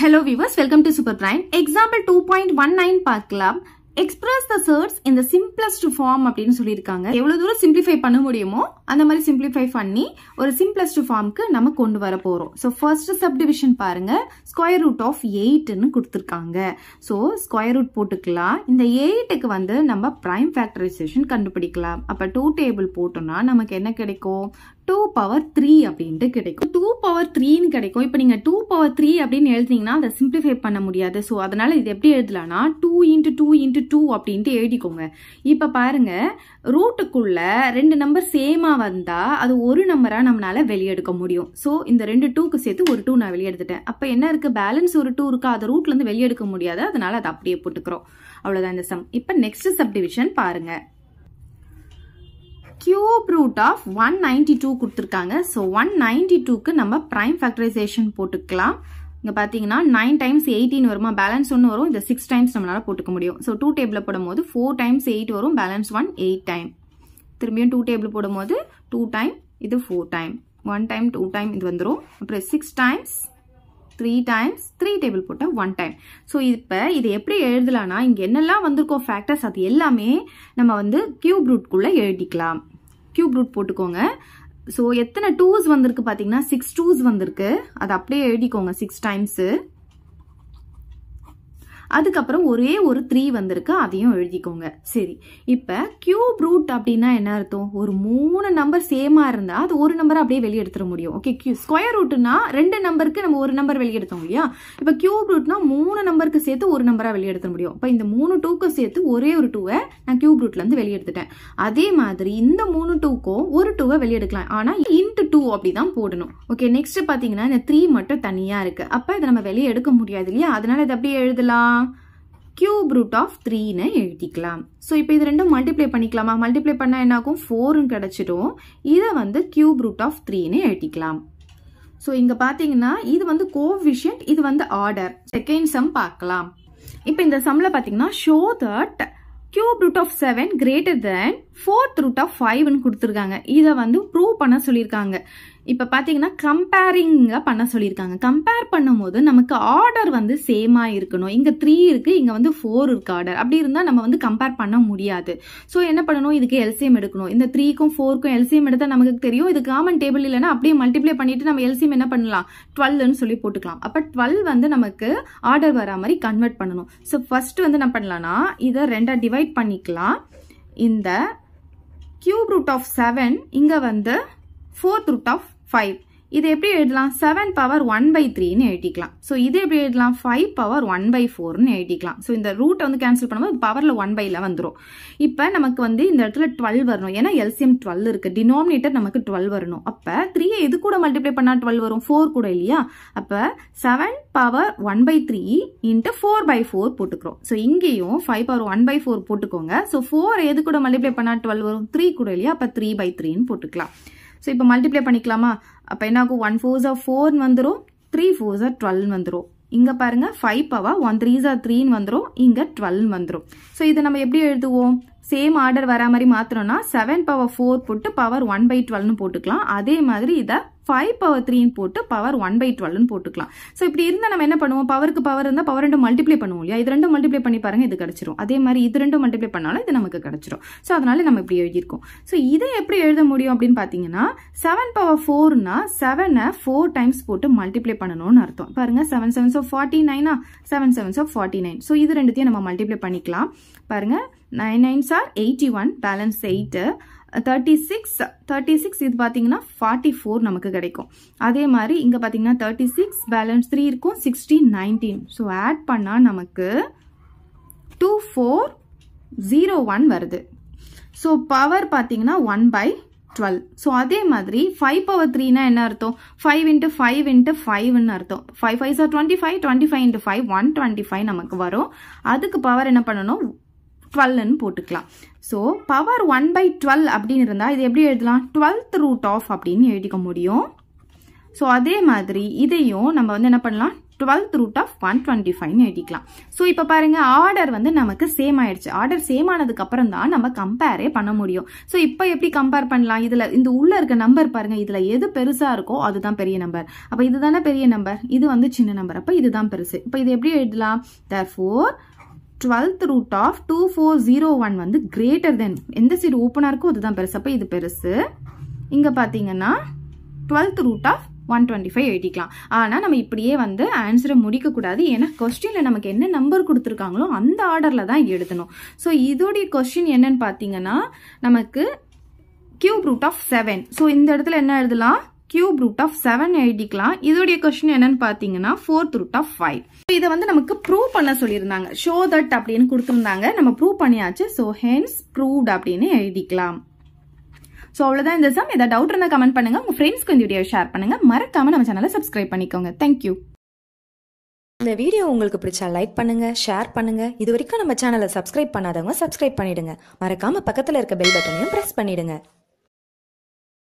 Hello viewers, welcome to Super Prime. Example 2.19 Park Club. Express the surds இந்த the simplest form அப்படின்னு சொல்லியிருக்காங்க எவ்வளோ தூரம் சிம்பிளிஃபை பண்ண முடியுமோ அந்த மாதிரி சிம்பிளிஃபை பண்ணி ஒரு சிம்பிளஸ்ட் ஃபார்முக்கு நம்ம கொண்டு வர போகிறோம் ஸோ ஃபர்ஸ்ட் டிவிஷன் பாருங்க ஸ்கொயர் ரூட் ஆஃப் எயிட்னு கொடுத்துருக்காங்க ஸோ ஸ்கொயர் ரூட் போட்டுக்கலாம் இந்த எயிட்டுக்கு வந்து நம்ம ப்ரைம் ஃபேக்டரைசேஷன் கண்டுபிடிக்கலாம் அப்போ டூ டேபிள் போட்டோம்னா நமக்கு என்ன கிடைக்கும் டூ பவர் த்ரீ அப்படின்ட்டு கிடைக்கும் டூ பவர் த்ரீன்னு கிடைக்கும் இப்போ நீங்கள் டூ பவர் த்ரீ அப்படின்னு எழுதிங்கன்னா அதை சிம்பிளிஃபை பண்ண முடியாது ஸோ அதனால் இது எப்படி எழுதலாம்னா two into two into into two அப்படின்ட்டு எழுதிக்கோங்க இப்போ பாருங்க ரூட்டுக்குள்ள ரெண்டு நம்பர் சேமாக வந்தால் அது ஒரு நம்பராக நம்மளால் வெளியெடுக்க முடியும் ஸோ இந்த ரெண்டு டூக்கு சேர்த்து ஒரு டூ நான் வெளியெடுத்துட்டேன் அப்போ என்ன இருக்குது பேலன்ஸ் ஒரு டூ இருக்கா அதை ரூட்லேருந்து வெளியெடுக்க முடியாது அதனால அதை அப்படியே போட்டுக்கிறோம் அவ்வளோதான் இந்த சம் இப்போ நெக்ஸ்ட் சப்டிவிஷன் பாருங்கள் cube root of one ninety two கொடுத்துருக்காங்க ஸோ ஒன் நைன்டி டூக்கு நம்ம ப்ரைம் ஃபேக்டரைசேஷன் போட்டுக்கலாம் இங்கே பார்த்தீங்கன்னா நைன் டைம்ஸ் எயிட்டின்னு வருமா பேலன்ஸ் ஒன்று வரும் இந்த சிக்ஸ் டைம்ஸ் நம்மளால் போட்டுக்க முடியும் ஸோ டூ டேபிளில் போடும்போது ஃபோர் டைம்ஸ் எயிட் வரும் பேலன்ஸ் ஒன் எயிட் டைம் திரும்பியும் டூ டேபிள் போடும்போது டூ டைம் இது four time one time two time இது வந்துடும் அப்புறம் six times three times three table போட்டால் ஒன் டைம் ஸோ இப்போ இது எப்படி எழுதலாம்னா இங்கே என்னெல்லாம் வந்திருக்கோம் ஃபேக்டர்ஸ் அது எல்லாமே நம்ம வந்து கியூப் ரூட்குள்ளே எழுதிக்கலாம் கியூப் ரூட் போட்டுக்கோங்க ஸோ எத்தனை டூஸ் வந்திருக்கு பார்த்தீங்கன்னா சிக்ஸ் டூஸ் வந்திருக்கு அதை அப்படியே எழுதிக்கோங்க சிக்ஸ் டைம்ஸு அதுக்கப்புறம் ஒரே ஒரு த்ரீ வந்திருக்கு அதையும் எழுதிக்கோங்க சரி இப்போ கியூப் ரூட் அப்படின்னா என்ன அர்த்தம் ஒரு மூணு நம்பர் சேமாக இருந்தால் அது ஒரு நம்பரை அப்படியே வெளியே எடுத்துட முடியும் ஓகே கியூ ஸ்கொயர் ரூட்னா ரெண்டு நம்பருக்கு நம்ம ஒரு நம்பர் வெளியே எடுத்தோம் இல்லையா இப்போ கியூப் ரூட்னா மூணு நம்பருக்கு சேர்த்து ஒரு நம்பராக வெளியே எடுத்துட முடியும் இப்போ இந்த மூணு டூக்கும் சேர்த்து ஒரே ஒரு டூவை நான் கியூப் ரூட்லேருந்து வெளியே எடுத்துட்டேன் அதே மாதிரி இந்த மூணு டூக்கும் ஒரு டூவை வெளியே எடுக்கலாம் ஆனால் இன்ட்டு டூ அப்படி தான் போடணும் ஓகே நெக்ஸ்ட் பார்த்தீங்கன்னா இந்த த்ரீ மட்டும் தனியாக இருக்குது அப்போ இதை நம்ம வெளியே எடுக்க முடியாது இல்லையா அதனால இதை அப்படியே எழுதலாம் கியூப் ரூட் ஆஃப் த்ரீன்னு எழுதிக்கலாம் ஸோ இப்போ இது ரெண்டும் மல்டிப்ளை பண்ணிக்கலாமா மல்டிப்ளை பண்ணால் என்ன ஆகும் ஃபோர்னு கிடச்சிடும் இதை வந்து கியூப் ரூட் ஆஃப் த்ரீன்னு எழுதிக்கலாம் ஸோ இங்கே பார்த்தீங்கன்னா இது வந்து கோவிஷியன்ட் இது வந்து ஆர்டர் செகண்ட் சம் பார்க்கலாம் இப்போ இந்த சம்மில் பார்த்தீங்கன்னா so that cube root of seven greater than fourth root of ஃபைவ்னு கொடுத்துருக்காங்க இதை வந்து ப்ரூவ் பண்ண சொல்லியிருக்காங்க இப்போ பார்த்தீங்கன்னா கம்பேரிங்காக பண்ண சொல்லியிருக்காங்க கம்பேர் பண்ணும்போது நமக்கு ஆர்டர் வந்து சேமாக இருக்கணும் இங்கே த்ரீ இருக்குது இங்கே வந்து ஃபோர் இருக்குது ஆர்டர் அப்படி இருந்தால் நம்ம வந்து கம்பேர் பண்ண முடியாது ஸோ என்ன பண்ணணும் இதுக்கு எல்சிஎம் எடுக்கணும் இந்த த்ரீக்கும் ஃபோருக்கும் எல்சிஎம் எடுத்தால் நமக்கு தெரியும் இது காமன் டேபிள் இல்லைன்னா அப்படியே மல்டிப்ளை பண்ணிட்டு நம்ம எல்சிஎம் என்ன பண்ணலாம் டுவெல்னு சொல்லி போட்டுக்கலாம் அப்போ டுவெல் வந்து நமக்கு ஆர்டர் வரா மாதிரி கன்வெர்ட் பண்ணணும் ஸோ ஃபர்ஸ்ட் வந்து என்ன பண்ணலாம்னா இதை ரெண்டாக டிவைட் பண்ணிக்கலாம் இந்த கியூப் ரூட் ஆஃப் செவன் இங்கே வந்து ஃபோர்த் ரூட் ஆஃப் ஃபைவ் இது எப்படி எழுதலாம் செவன் பவர் ஒன் பை த்ரீன்னு எழுதிக்கலாம் ஸோ இது எப்படி எழுதலாம் ஃபைவ் பவர் ஒன் பை ஃபோர்னு எழுதிக்கலாம் ஸோ இந்த ரூட்டை வந்து கேன்சல் பண்ணும்போது பவரில் ஒன் பையில் வந்துடும் இப்போ நமக்கு வந்து இந்த இடத்துல டுவெல் வரணும் ஏன்னா எல்சிஎம் டுவெல் இருக்குது டினாமினேட்டர் நமக்கு டுவெல் வரணும் அப்போ த்ரீயை எது கூட மல்டிப்ளை பண்ணால் டுவெல் வரும் ஃபோர் கூட இல்லையா அப்போ seven power one by three into four by four போட்டுக்கிறோம் ஸோ இங்கேயும் five power one by four போட்டுக்கோங்க ஸோ ஃபோர் எது கூட மல்டிப்ளை பண்ணால் டுவெல் வரும் த்ரீ கூட இல்லையா அப்போ த்ரீ பை த்ரீன்னு போட்டுக்கலாம் ஸோ இப்போ மல்டிப்ளை பண்ணிக்கலாமா அப்போ என்ன ஆகும் ஒன் ஃபோர் ஜா ஃபோர்னு வந்துடும் த்ரீ ஃபோர் ஜா டுவெல்னு வந்துடும் இங்கே பாருங்க ஃபைவ் பவர் ஒன் த்ரீ ஜா த்ரீன்னு வந்துடும் இங்கே டுவெல்னு வந்துடும் ஸோ இதை நம்ம எப்படி எழுதுவோம் சேம் ஆர்டர் வரா மாதிரி மாத்திரம்னா செவன் பவர் ஃபோர் போட்டு பவர் ஒன் பை டுவெல்னு போட்டுக்கலாம் அதே மாதிரி இதை ஃபைவ் பவர் த்ரீன்னு போட்டு பவர் ஒன் பை டுவெல்னு போட்டுக்கலாம் ஸோ இப்படி இருந்தால் நம்ம என்ன பண்ணுவோம் பவருக்கு பவர் இருந்தால் பவர் ரெண்டு மல்டிப்ளை பண்ணுவோம் இல்லையா இது ரெண்டும் மல்டிப்ளை பண்ணி பாருங்க இது கிடச்சிரும் அதே மாதிரி இது ரெண்டும் மல்டிப்ளை பண்ணாலும் இது நமக்கு கிடச்சிரும் ஸோ அதனால நம்ம இப்படி எழுதியிருக்கோம் ஸோ இதை எப்படி எழுத முடியும் அப்படின்னு பார்த்தீங்கன்னா செவன் பவர் ஃபோர்னா செவனை ஃபோர் டைம்ஸ் போட்டு மல்டிப்ளை பண்ணணும்னு அர்த்தம் பாருங்க செவன் செவன்ஸ் ஆஃப் ஃபார்ட்டி நைனா seven sevens of forty nine so இது ரெண்டுத்தையும் நம்ம மல்டிப்ளை பண்ணிக்கலாம் பாருங்க nine nines are eighty one balance eight thirty six thirty six இது பார்த்தீங்கன்னா ஃபார்ட்டி ஃபோர் நமக்கு கிடைக்கும் அதே மாதிரி இங்கே பார்த்தீங்கன்னா தேர்ட்டி சிக்ஸ் பேலன்ஸ் த்ரீ இருக்கும் சிக்ஸ்டீன் நைன்டீன் ஸோ ஆட் பண்ணால் நமக்கு டூ ஃபோர் ஜீரோ ஒன் வருது ஸோ பவர் பார்த்தீங்கன்னா ஒன் பை டுவெல் ஸோ அதே மாதிரி ஃபைவ் பவர் த்ரீனா என்ன அர்த்தம் ஃபைவ் இன்ட்டு ஃபைவ் இன்ட்டு ஃபைவ்னு அர்த்தம் ஃபைவ் ஃபைவ் சார் twenty five twenty five into five one twenty five நமக்கு வரும் அதுக்கு பவர் என்ன பண்ணணும் டுவெல்னு போட்டுக்கலாம் so power one by twelve அப்படின்னு இருந்தால் இது எப்படி எழுதலாம் டுவெல்த் ரூட் ஆஃப் அப்படின்னு எழுதிக்க முடியும் ஸோ அதே மாதிரி இதையும் நம்ம வந்து என்ன பண்ணலாம் twelfth root of one twenty ஃபைவ்னு எழுதிக்கலாம் ஸோ இப்போ பாருங்கள் ஆர்டர் வந்து நமக்கு சேம் ஆயிடுச்சு ஆர்டர் சேம் ஆனதுக்கு அப்புறம் தான் நம்ம கம்பேரே பண்ண முடியும் ஸோ இப்போ எப்படி கம்பேர் பண்ணலாம் இதில் இந்த உள்ள இருக்க நம்பர் பாருங்கள் இதில் எது பெருசாக இருக்கோ அதுதான் பெரிய நம்பர் அப்போ இதுதானே பெரிய நம்பர் இது வந்து சின்ன நம்பர் அப்போ இதுதான் பெருசு இப்போ இது எப்படி எழுதலாம் therefore twelfth root of two four zero one வந்து கிரேட்டர் தென் எந்த சைடு ஓப்பனாக இருக்கோ அதுதான் பெருசு அப்போ இது பெருசு இங்கே பார்த்தீங்கன்னா twelfth root of one twenty five எழுதிக்கலாம் ஆனால் நம்ம இப்படியே வந்து ஆன்சரை முடிக்கக்கூடாது ஏன்னா கொஸ்டினில் நமக்கு என்ன நம்பர் கொடுத்துருக்காங்களோ அந்த ஆர்டரில் தான் எழுதணும் ஸோ இதோடைய கொஸ்டின் என்னன்னு பார்த்தீங்கன்னா நமக்கு cube root of seven so இந்த இடத்துல என்ன எழுதலாம் கியூப் ரூட் ஆஃப் செவன் எழுதிக்கலாம் இதோடைய கொஸ்டின் என்னன்னு பாத்தீங்கன்னா ஃபோர்த் ரூட் ஆஃப் ஃபைவ் இதை வந்து நமக்கு ப்ரூவ் பண்ண சொல்லியிருந்தாங்க ஷோ தட் அப்படின்னு கொடுத்துருந்தாங்க நம்ம ப்ரூவ் பண்ணியாச்சு ஸோ ஹென்ஸ் ப்ரூவ்ட் அப்படின்னு எழுதிக்கலாம் ஸோ அவ்வளோதான் இந்த சம் ஏதாவது டவுட் இருந்தால் கமெண்ட் பண்ணுங்க உங்க ஃப்ரெண்ட்ஸ்க்கு இந்த வீடியோ ஷேர் பண்ணுங்க மறக்காம நம்ம சேனலை சப்ஸ்கிரைப் பண்ணிக்கோங்க தேங்க்யூ இந்த வீடியோ உங்களுக்கு பிடிச்சா லைக் பண்ணுங்க ஷேர் பண்ணுங்க இது வரைக்கும் நம்ம சேனலை சப்ஸ்கிரைப் பண்ணாதவங்க சப்ஸ்கிரைப் பண்ணிடுங்க மறக்காம பக்கத்தில் இருக்க பெல் பட்டனையும் ப்ரெஸ் பண்ணிடுங்க